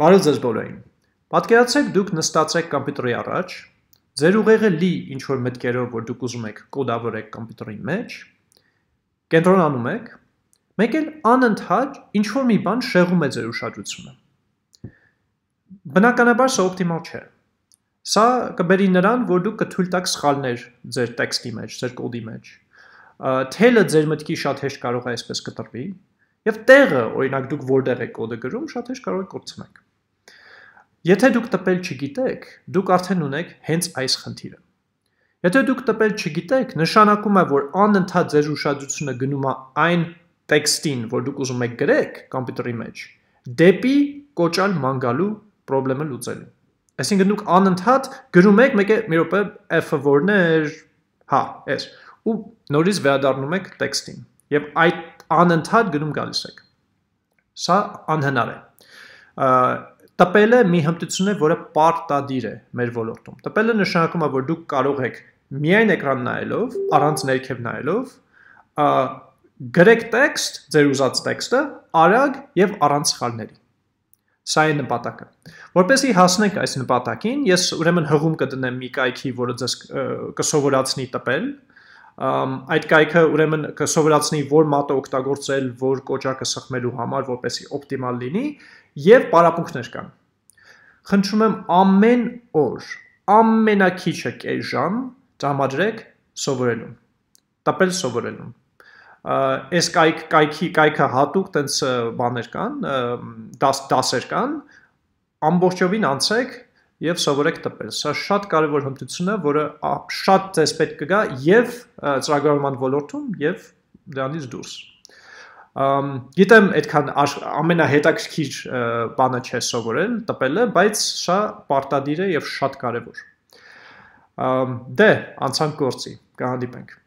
Բարև ձեզ բոլորին։ Պատկերացրեք դուք նստած եք համբյուտերի առաջ, ձեր ուղեղը լի ինչ որ մտքերով, որ դուք ուզում եք կոդավորեք համբյուտերի մեջ, կենտրոնանում եք, մեկ էլ անընդհատ ինչ որ մի բան շեղում է ձեր ուշադրությունը։ Բնականաբար սա օպտիմալ չէ։ Սա կբերի նրան, որ դուք կթույլ տաք սխալներ ձեր տեքստի մեջ, ձեր կոդի մեջ թելը ձեր մտքի շատ հեշտ կարող է այսպես կտրվի Եվ տեղը, օրինակ դուք որտեղ եք կոդը գրում, շատ հեշտ կարող եք կորցնեք։ Եթե դուք տպել չգիտեք, դուք արդեն ունեք հենց այս խնդիրը։ Եթե դուք տպել չգիտեք, նշանակում է, որ անընդհատ ձեր ուշադրությունը գնում է այն տեքստին, որ դուք ուզում եք գրեք համբյուտերի մեջ, դեպի կոճալ մանգալու խնդրը լուծելու։ Այսինքն դուք անընդհատ գրում եք մեկ է մի րոպե F-ը որն է, հա, էս, ու նորից վերադառնում եք տեքստին։ Եվ այդ անընդհատ գնում գալիս եք։ Սա անհնար է։ Տպելը մի հմտություն է, որը պարտադիր է մեր ոլորտում։ Տպելը նշանակում է, որ դուք կարող եք միայն էկրան նայելով, առանց ներքև նայելով, գրեք տեքստ, ձեր ուզած տեքստը, արագ եւ առանց սխալների։ Սա է նպատակը։ Որպեսզի հասնենք այս նպատակին, ես ուրեմն հղում կդնեմ մի կայքի, որը ձեզ կսովորացնի տպել, այդ կայքը ուրեմն կսովորացնի որ մատը օգտագործել, որ կոճակը սխմելու համար, որպեսի օպտիմալ լինի եւ պարապմունքներ կան։ Խնդրում եմ ամեն օր ամենակիչը կես ժամ տրամադրեք սովորելուն։ Տապել սովորելուն։ Այս կայք կայքի կայքը հատուկ տենց բաներ կան, դաս դասեր կան, ամբողջովին անցեք եւ սովորեք տպել։ Սա շատ կարեւոր հմտություն է, որը շատ ձեզ պետք կգա եւ ծրագրավորման ոլորտում եւ դրանից դուրս։ Ամ գիտեմ, այդքան ամենահետաքրքիր բանը չէ սովորել տպելը, բայց սա պարտադիր է եւ շատ կարեւոր։ Ամ դե, անցանք գործի։ Կհանդիպենք։